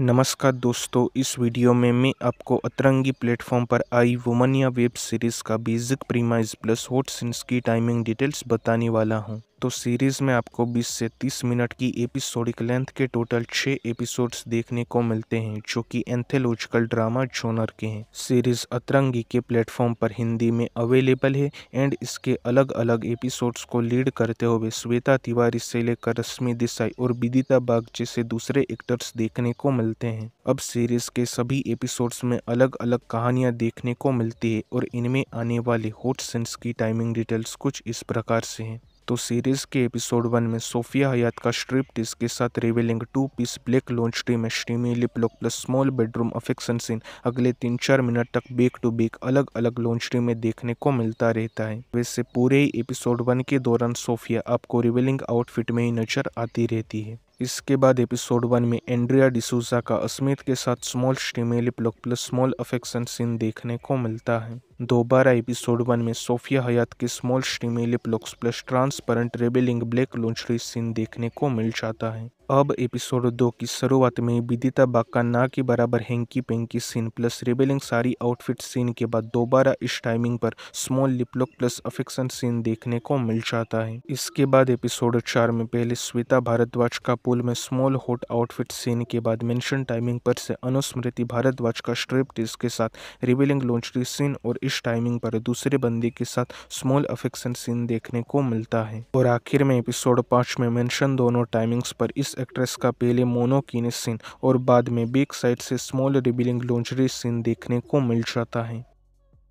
नमस्कार दोस्तों इस वीडियो में मैं आपको अतरंगी प्लेटफॉर्म पर आई वुमन या वेब सीरीज़ का basic premise plus hot scenes की टाइमिंग डिटेल्स बताने वाला हूं तो सीरीज़ में आपको 20 से 30 मिनट की एपिसोडिक लेंथ के टोटल छः एपिसोड्स देखने को मिलते हैं जो कि एंथेलॉजिकल ड्रामा जोनर के हैं सीरीज़ अतरंगी के प्लेटफॉर्म पर हिंदी में अवेलेबल है एंड इसके अलग अलग एपिसोड्स को लीड करते हुए श्वेता तिवारी से लेकर रश्मि देसाई और विदिता बाग जैसे दूसरे एक्टर्स देखने को मिलते हैं अब सीरीज़ के सभी एपिसोड्स में अलग अलग कहानियाँ देखने को मिलती है और इनमें आने वाले हॉट सेंस की टाइमिंग डिटेल्स कुछ इस प्रकार से हैं तो सीरीज़ के एपिसोड वन में सोफिया हयात का स्ट्रिप टिस के साथ revealing two piece black launch tee में steamy lip lock plus small bedroom affection scene अगले तीन चार मिनट तक बेक टू बेक अलग अलग लॉन्च टी में देखने को मिलता रहता है वैसे पूरे ही एपिसोड वन के दौरान सोफिया आपको रिवीलिंग आउटफिट में ही नजर आती रहती है इसके बाद एपिसोड वन में एंड्रिया डिसूजा का अस्मित के साथ small steamy plug plus small affection scene देखने को मिलता है दोबारा एपिसोड वन में सोफिया हयात के small steamy plug plus transparent revealing black lingerie scene देखने को मिल जाता है अब एपिसोड दो की शुरुआत में विदिता बाका ना के बराबर hanky panky scene plus revealing sari outfit scene के बाद दोबारा इस टाइमिंग पर small lip lock plus affection scene देखने को मिल जाता है इसके बाद एपिसोड चार में पहले श्वेता भारद्वाज का पुल में स्मॉल हॉट आउटफिट सीन के बाद मेंशन टाइमिंग पर से अनुस्मृति भारद्वाज का स्ट्रिप टीज के साथ रिबेलिंग लॉन्चरी सीन और इस टाइमिंग पर दूसरे बंदी के साथ स्मॉल अफेक्शन सीन देखने को मिलता है और आखिर में एपिसोड पांच में मेंशन दोनों टाइमिंग्स पर इस एक्ट्रेस का पहले मोनोकिनिस सीन और बाद में बिग साइड से स्मॉल रिबिलिंग लॉन्चरी सीन देखने को मिल जाता है